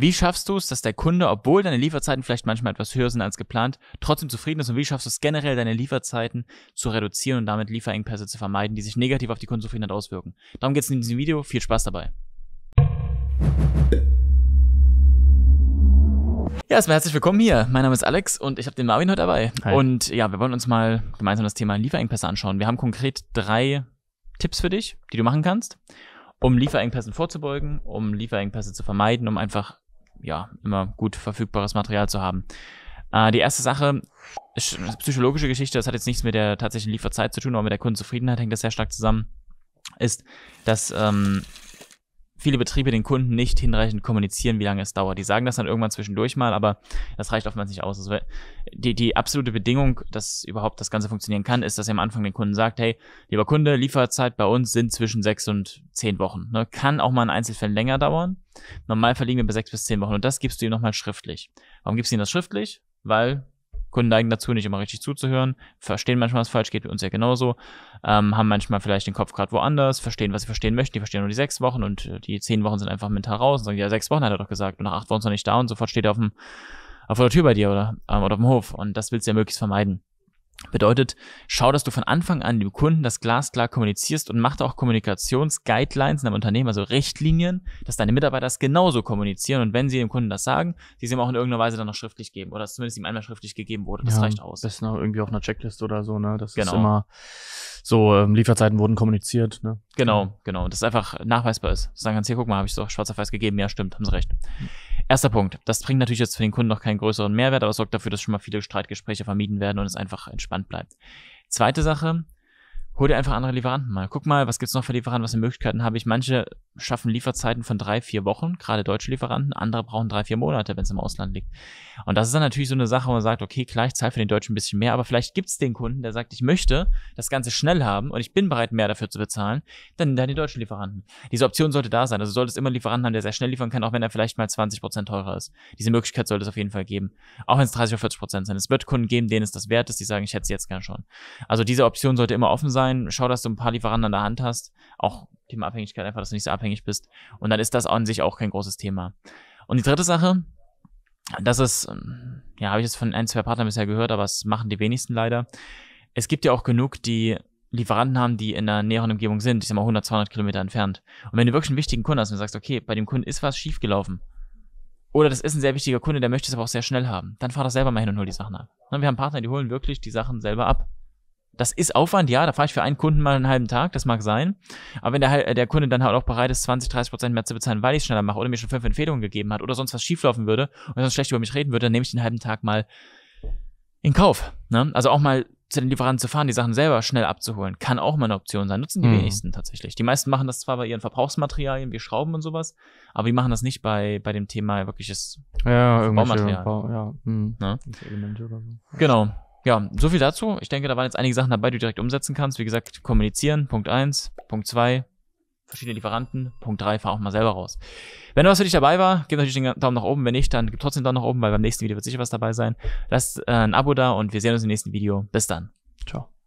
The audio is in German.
Wie schaffst du es, dass der Kunde, obwohl deine Lieferzeiten vielleicht manchmal etwas höher sind als geplant, trotzdem zufrieden ist? Und wie schaffst du es generell, deine Lieferzeiten zu reduzieren und damit Lieferengpässe zu vermeiden, die sich negativ auf die Kundenzufriedenheit auswirken? Darum geht es in diesem Video. Viel Spaß dabei. Ja, erstmal herzlich willkommen hier. Mein Name ist Alex und ich habe den Marvin heute dabei. Hi. Und ja, wir wollen uns mal gemeinsam das Thema Lieferengpässe anschauen. Wir haben konkret drei Tipps für dich, die du machen kannst, um Lieferengpässen vorzubeugen, um Lieferengpässe zu vermeiden, um einfach ja, immer gut verfügbares Material zu haben. Äh, die erste Sache, psychologische Geschichte, das hat jetzt nichts mit der tatsächlichen Lieferzeit zu tun, aber mit der Kundenzufriedenheit hängt das sehr stark zusammen, ist, dass ähm, viele Betriebe den Kunden nicht hinreichend kommunizieren, wie lange es dauert. Die sagen das dann irgendwann zwischendurch mal, aber das reicht oftmals nicht aus. Also die, die absolute Bedingung, dass überhaupt das Ganze funktionieren kann, ist, dass ihr am Anfang den Kunden sagt, hey, lieber Kunde, Lieferzeit bei uns sind zwischen sechs und zehn Wochen. Ne? Kann auch mal in Einzelfällen länger dauern. Normal verliegen wir bei sechs bis zehn Wochen und das gibst du ihm nochmal schriftlich. Warum gibst du ihm das schriftlich? Weil Kunden neigen dazu, nicht immer richtig zuzuhören, verstehen manchmal, was falsch geht, uns ja genauso, ähm, haben manchmal vielleicht den Kopf gerade woanders, verstehen, was sie verstehen möchten, die verstehen nur die sechs Wochen und äh, die zehn Wochen sind einfach mental raus und sagen, ja, sechs Wochen hat er doch gesagt und nach acht Wochen ist er nicht da und sofort steht er auf, dem, auf der Tür bei dir oder, ähm, oder auf dem Hof und das willst du ja möglichst vermeiden. Bedeutet, schau, dass du von Anfang an dem Kunden das glasklar kommunizierst und mach da auch Kommunikationsguidelines in deinem Unternehmen, also Richtlinien, dass deine Mitarbeiter das genauso kommunizieren und wenn sie dem Kunden das sagen, sie es ihm auch in irgendeiner Weise dann noch schriftlich geben oder zumindest ihm einmal schriftlich gegeben wurde. Das ja, reicht aus. Das ist noch irgendwie auf einer Checkliste oder so, ne? Das genau. ist immer so, ähm, Lieferzeiten wurden kommuniziert, ne? Genau, genau. Das ist einfach nachweisbar ist. Sagen kannst, hier, guck mal, habe ich so schwarz auf weiß gegeben, ja, stimmt, haben sie recht. Mhm. Erster Punkt. Das bringt natürlich jetzt für den Kunden noch keinen größeren Mehrwert, aber sorgt dafür, dass schon mal viele Streitgespräche vermieden werden und es einfach entspannt bleibt. Zweite Sache, hol dir einfach andere Lieferanten mal. Guck mal, was gibt's noch für Lieferanten, was für Möglichkeiten habe ich. Manche schaffen Lieferzeiten von drei, vier Wochen, gerade deutsche Lieferanten, andere brauchen drei, vier Monate, wenn es im Ausland liegt. Und das ist dann natürlich so eine Sache, wo man sagt, okay, klar, ich zahle für den Deutschen ein bisschen mehr, aber vielleicht gibt's den Kunden, der sagt, ich möchte das Ganze schnell haben und ich bin bereit, mehr dafür zu bezahlen, dann dann deutschen Lieferanten. Diese Option sollte da sein. Also solltest immer einen Lieferanten haben, der sehr schnell liefern kann, auch wenn er vielleicht mal 20% Prozent teurer ist. Diese Möglichkeit sollte es auf jeden Fall geben. Auch wenn es 30 oder 40% Prozent sind. Es wird Kunden geben, denen es das wert ist, die sagen, ich hätte es jetzt gern schon. Also diese Option sollte immer offen sein sein. Schau, dass du ein paar Lieferanten an der Hand hast. Auch Thema Abhängigkeit, einfach, dass du nicht so abhängig bist. Und dann ist das an sich auch kein großes Thema. Und die dritte Sache, das ist, ähm, ja, habe ich jetzt von ein, zwei Partnern bisher gehört, aber es machen die wenigsten leider. Es gibt ja auch genug, die Lieferanten haben, die in der näheren Umgebung sind, ich sag mal 100, 200 Kilometer entfernt. Und wenn du wirklich einen wichtigen Kunden hast und sagst, okay, bei dem Kunden ist was schiefgelaufen, oder das ist ein sehr wichtiger Kunde, der möchte es aber auch sehr schnell haben, dann fahr doch selber mal hin und hol die Sachen ab. Ne, wir haben Partner, die holen wirklich die Sachen selber ab. Das ist Aufwand, ja, da fahre ich für einen Kunden mal einen halben Tag, das mag sein. Aber wenn der, halt, äh, der Kunde dann halt auch bereit ist, 20, 30 Prozent mehr zu bezahlen, weil ich es schneller mache oder mir schon fünf Empfehlungen gegeben hat oder sonst was schieflaufen würde und sonst schlecht über mich reden würde, dann nehme ich den halben Tag mal in Kauf. Ne? Also auch mal zu den Lieferanten zu fahren, die Sachen selber schnell abzuholen, kann auch mal eine Option sein. Nutzen die mhm. wenigsten tatsächlich. Die meisten machen das zwar bei ihren Verbrauchsmaterialien wie Schrauben und sowas, aber die machen das nicht bei, bei dem Thema wirkliches ja, Baumaterial. Bau, ja, mhm. ne? Elemente oder Genau ja, so viel dazu. Ich denke, da waren jetzt einige Sachen dabei, die du direkt umsetzen kannst. Wie gesagt, kommunizieren, Punkt 1, Punkt 2, verschiedene Lieferanten, Punkt 3, fahr auch mal selber raus. Wenn was für dich dabei war, gib natürlich den Daumen nach oben. Wenn nicht, dann gib trotzdem den Daumen nach oben, weil beim nächsten Video wird sicher was dabei sein. Lasst äh, ein Abo da und wir sehen uns im nächsten Video. Bis dann. Ciao.